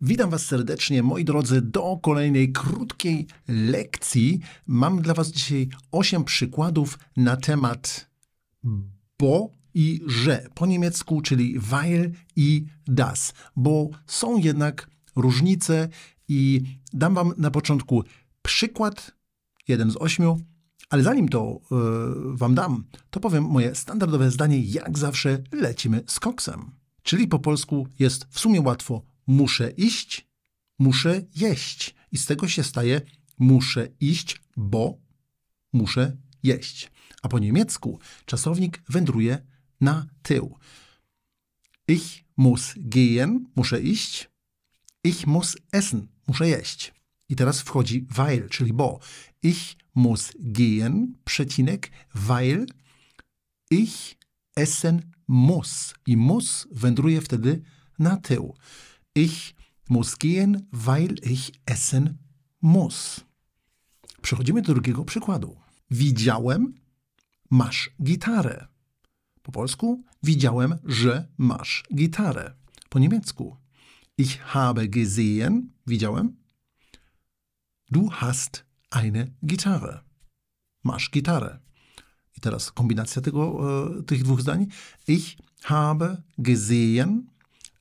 Witam Was serdecznie, moi drodzy, do kolejnej krótkiej lekcji. Mam dla Was dzisiaj 8 przykładów na temat bo i że po niemiecku, czyli weil i das, bo są jednak różnice i dam Wam na początku przykład, jeden z ośmiu, ale zanim to yy, Wam dam, to powiem moje standardowe zdanie, jak zawsze lecimy z koksem. Czyli po polsku jest w sumie łatwo muszę iść, muszę jeść. I z tego się staje muszę iść, bo muszę jeść. A po niemiecku czasownik wędruje na tył. Ich muss gehen, muszę iść. Ich muss essen, muszę jeść. I teraz wchodzi weil, czyli bo. Ich muss gehen, przecinek, weil ich essen muss. I muss wędruje wtedy na tył. Ich muss gehen, weil ich essen muss. Przechodzimy do drugiego przykładu. Widziałem, masz gitarę. Po polsku widziałem, że masz gitarę. Po niemiecku ich habe gesehen, widziałem. Du hast eine Gitarre. Masz gitarę. I teraz kombinacja tego, e, tych dwóch zdań. Ich habe gesehen,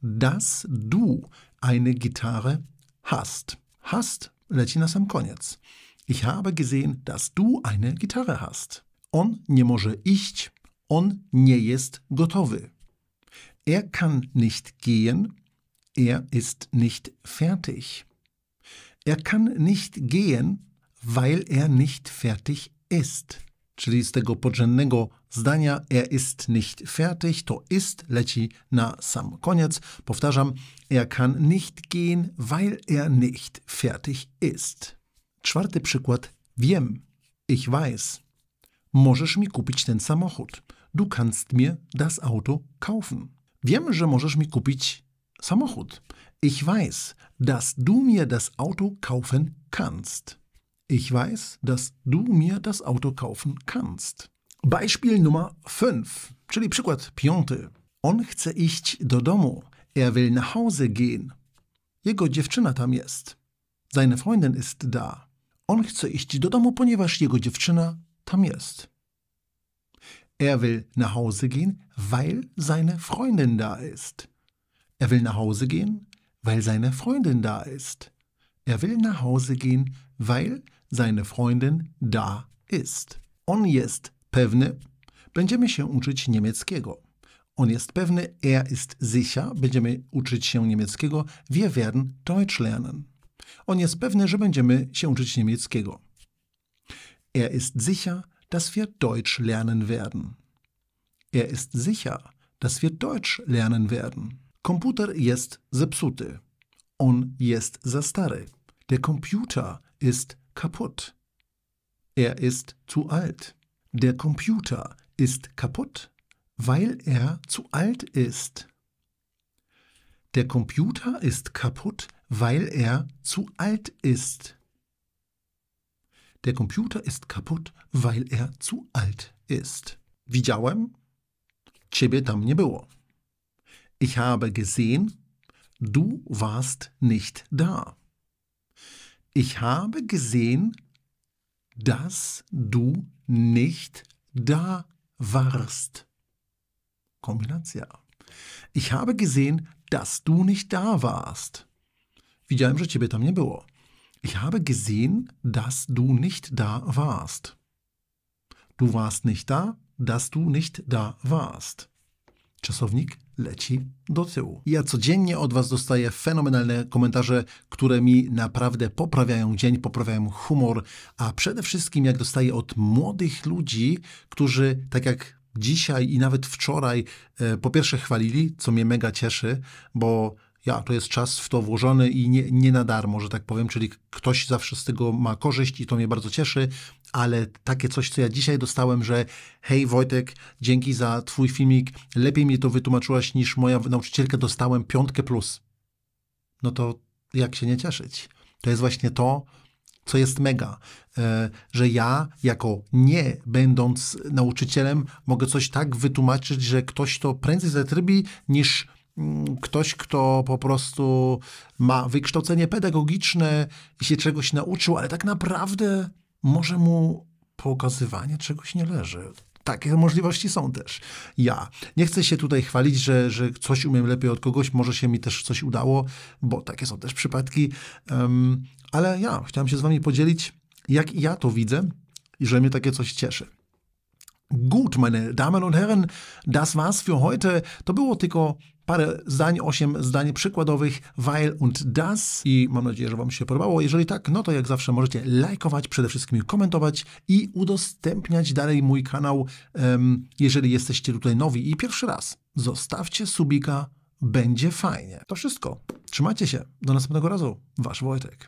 dass du eine Gitarre hast. Hast, leci na sam koniec. Ich habe gesehen, dass du eine Gitarre hast. On nie może iść, on nie jest gotowy. Er kann nicht gehen, er ist nicht fertig. Er kann nicht gehen, weil er nicht fertig ist. czyli z tego podrzędnego zdania er ist nicht fertig, to ist leci na sam koniec. Powtarzam, er kann nicht gehen, weil er nicht fertig ist. Czwarty przykład. Wiem. Ich weiß. Możesz mi kupić ten samochód. Du kannst mir das Auto kaufen. Wiem, że możesz mi kupić samochód. Ich weiß, dass du mir das Auto kaufen kannst. Ich weiß, dass du mir das Auto kaufen kannst. Beispiel Nummer 5, czyli przykład piąty. On chce iść do domu. Er will nach Hause gehen. Jego dziewczyna tam jest. Seine Freundin ist da. On chce iść do domu, ponieważ jego dziewczyna tam jest. Er will nach Hause gehen, weil seine Freundin da ist. Er will nach Hause gehen, weil seine Freundin da ist. Er will nach Hause gehen, weil seine Freundin da ist. On jest pewny, będziemy się uczyć niemieckiego. On jest pewny, er ist sicher, będziemy uczyć się niemieckiego, wir werden Deutsch lernen. On jest pewny, że będziemy się uczyć niemieckiego. Er ist sicher, dass wir Deutsch lernen werden. Er ist sicher, dass wir Deutsch lernen werden. Komputer jest zepsuty. On jest za stary. Der Computer ist kaputt. Er ist zu alt. Der Computer ist kaputt, weil er zu alt ist. Der Computer ist kaputt, weil er zu alt ist. Der Computer ist kaputt, weil er zu alt ist. Widziałem, ciebie tam nie było. Ich habe gesehen, du warst nicht da ich habe gesehen, dass du nicht da warst. Kombination. Ich habe gesehen, dass du nicht da warst. Widziałem, że ciebie tam nie było. Ich habe gesehen, dass du nicht da warst. Du warst nicht da, dass du nicht da warst. Czasownik leci do tyłu. Ja codziennie od Was dostaję fenomenalne komentarze, które mi naprawdę poprawiają dzień, poprawiają humor, a przede wszystkim jak dostaję od młodych ludzi, którzy tak jak dzisiaj i nawet wczoraj e, po pierwsze chwalili, co mnie mega cieszy, bo ja, to jest czas w to włożony i nie, nie na darmo, że tak powiem, czyli ktoś zawsze z tego ma korzyść i to mnie bardzo cieszy, ale takie coś, co ja dzisiaj dostałem, że hej Wojtek, dzięki za twój filmik, lepiej mi to wytłumaczyłaś niż moja nauczycielka, dostałem piątkę plus. No to jak się nie cieszyć? To jest właśnie to, co jest mega, e, że ja jako nie będąc nauczycielem mogę coś tak wytłumaczyć, że ktoś to prędzej zatrybi niż Mm, ktoś, kto po prostu ma wykształcenie pedagogiczne i się czegoś nauczył, ale tak naprawdę może mu pokazywanie czegoś nie leży. Takie możliwości są też. Ja nie chcę się tutaj chwalić, że, że coś umiem lepiej od kogoś, może się mi też coś udało, bo takie są też przypadki, um, ale ja chciałem się z wami podzielić, jak ja to widzę i że mnie takie coś cieszy. Gut, meine Damen und Herren, das war's für heute. To było tylko parę zdań, osiem zdań przykładowych, weil. und das i mam nadzieję, że Wam się podobało. Jeżeli tak, no to jak zawsze możecie lajkować, przede wszystkim komentować i udostępniać dalej mój kanał. jeżeli jesteście tutaj nowi i pierwszy raz, zostawcie subika, będzie fajnie. To wszystko. Trzymajcie się. Do następnego razu. Wasz Wojtek.